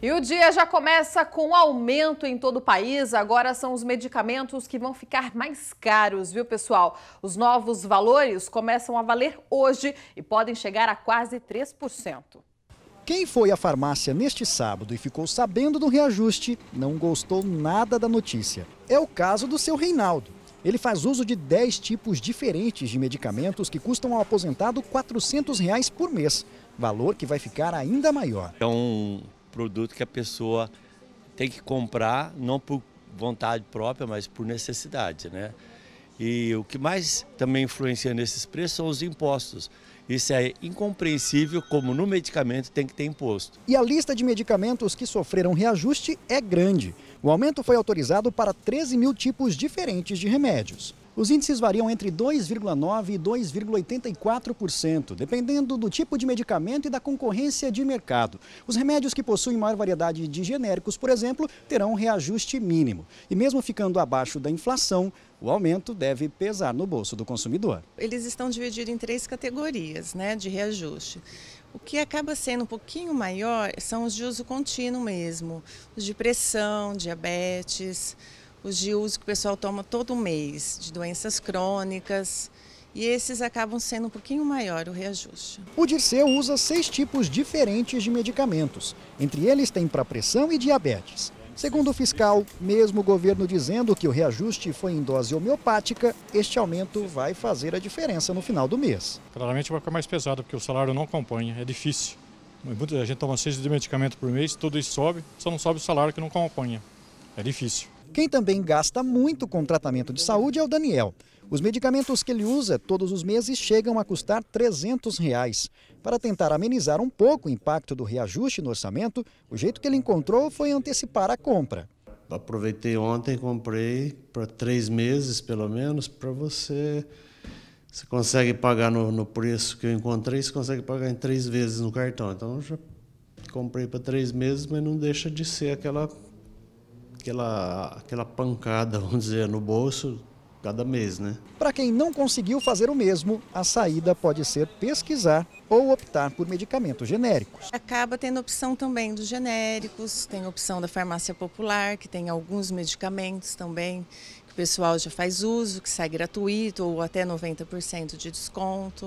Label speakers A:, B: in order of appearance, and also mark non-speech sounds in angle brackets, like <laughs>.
A: E o dia já começa com aumento em todo o país. Agora são os medicamentos que vão ficar mais caros, viu, pessoal? Os novos valores começam a valer hoje e podem chegar a quase 3%.
B: Quem foi à farmácia neste sábado e ficou sabendo do reajuste não gostou nada da notícia. É o caso do seu Reinaldo. Ele faz uso de 10 tipos diferentes de medicamentos que custam ao aposentado R$ 400 reais por mês, valor que vai ficar ainda maior. É
C: então, um produto que a pessoa tem que comprar, não por vontade própria, mas por necessidade, né? E o que mais também influencia nesses preços são os impostos. Isso é incompreensível, como no medicamento tem que ter imposto.
B: E a lista de medicamentos que sofreram reajuste é grande. O aumento foi autorizado para 13 mil tipos diferentes de remédios. Os índices variam entre 2,9% e 2,84%, dependendo do tipo de medicamento e da concorrência de mercado. Os remédios que possuem maior variedade de genéricos, por exemplo, terão um reajuste mínimo. E mesmo ficando abaixo da inflação, o aumento deve pesar no bolso do consumidor.
A: Eles estão divididos em três categorias né, de reajuste. O que acaba sendo um pouquinho maior são os de uso contínuo mesmo, os de pressão, diabetes, os de uso que o pessoal toma todo mês, de doenças crônicas, e esses acabam sendo um pouquinho maior o reajuste.
B: O Dirceu usa seis tipos diferentes de medicamentos. Entre eles tem para pressão e diabetes. Segundo o fiscal, mesmo o governo dizendo que o reajuste foi em dose homeopática, este aumento vai fazer a diferença no final do mês. Claramente vai ficar mais pesado, porque o salário não acompanha, é difícil. Muita gente toma seis de medicamento por mês, tudo isso sobe, só não sobe o salário que não acompanha. É difícil. Quem também gasta muito com tratamento de saúde é o Daniel. Os medicamentos que ele usa todos os meses chegam a custar 300 reais. Para tentar amenizar um pouco o impacto do reajuste no orçamento, o jeito que ele encontrou foi antecipar a compra.
C: Aproveitei ontem, comprei para três meses, pelo menos, para você você consegue pagar no, no, preço que eu encontrei, você consegue pagar em três vezes no cartão. Então já comprei para três meses, mas não deixa de ser aquela aquela, aquela pancada, <laughs> vamos dizer, no bolso
B: cada mês, né? Para quem não conseguiu fazer o mesmo, a saída pode ser pesquisar ou optar por medicamentos genéricos.
A: Acaba tendo opção também dos genéricos, tem opção da farmácia popular, que tem alguns medicamentos também que o pessoal já faz uso, que sai gratuito ou até 90% de desconto.